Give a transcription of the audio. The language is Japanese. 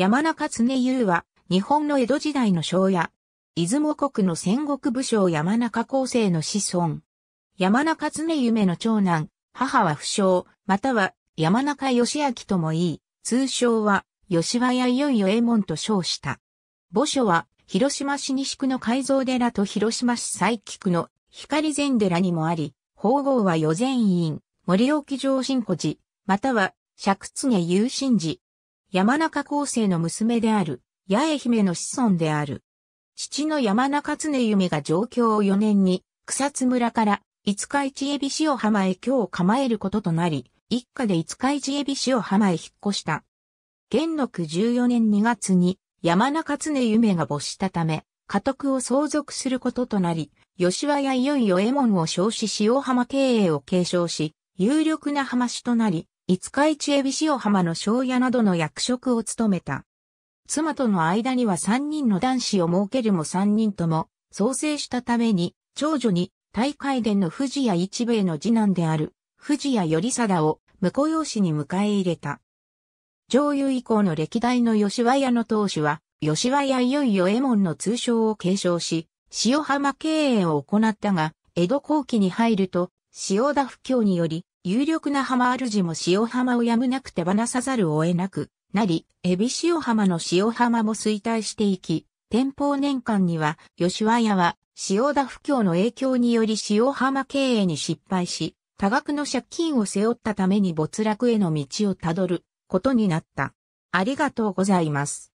山中常優は、日本の江戸時代の庄屋。出雲国の戦国武将山中高生の子孫。山中常夢の長男、母は不詳、または山中義明ともいい、通称は吉羽やいよいよ衛門と称した。墓所は広島市西区の改造寺と広島市西区の光禅寺にもあり、法号は与禅院、森沖上新古寺、または釈常有神寺、山中高生の娘である、八重姫の子孫である。父の山中常夢が上京を4年に、草津村から、五日市海老塩浜へ京を構えることとなり、一家で五日市海老塩浜へ引っ越した。元禄14年2月に、山中常夢が没したため、家督を相続することとなり、吉羽やいよいよ右衛門を召し塩浜経営を継承し、有力な浜市となり、五日市恵比塩浜の庄屋などの役職を務めた。妻との間には三人の男子を設けるも三人とも、創生したために、長女に、大会殿の藤谷一兵衛の次男である、藤谷頼貞を、婿養子に迎え入れた。上優以降の歴代の吉和屋の当主は、吉和屋いよいよ右門の通称を継承し、塩浜経営を行ったが、江戸後期に入ると、塩田不況により、有力な浜主も塩浜をやむなく手放さざるを得なくなり、エビ塩浜の塩浜も衰退していき、天保年間には吉和屋は塩田不況の影響により塩浜経営に失敗し、多額の借金を背負ったために没落への道をたどることになった。ありがとうございます。